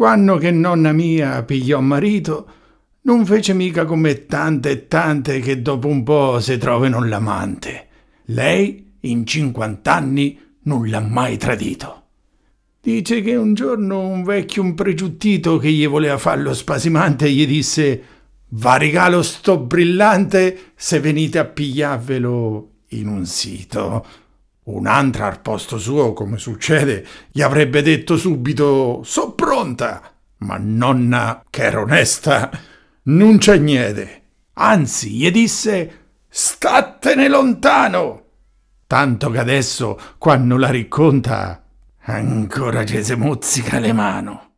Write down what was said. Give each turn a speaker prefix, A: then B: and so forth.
A: Quando che nonna mia pigliò marito, non fece mica come tante e tante che dopo un po' se trovano l'amante. Lei, in cinquant'anni, non l'ha mai tradito. Dice che un giorno un vecchio un pregiuttito che gli voleva fare lo spasimante gli disse «Va regalo sto brillante se venite a pigliarvelo in un sito». Un'altra al posto suo, come succede, gli avrebbe detto subito «So pronta, ma nonna, che era onesta, non c'è niente. Anzi, gli disse statene lontano. Tanto che adesso,
B: quando la riconta, ancora ci si muzzica le mano.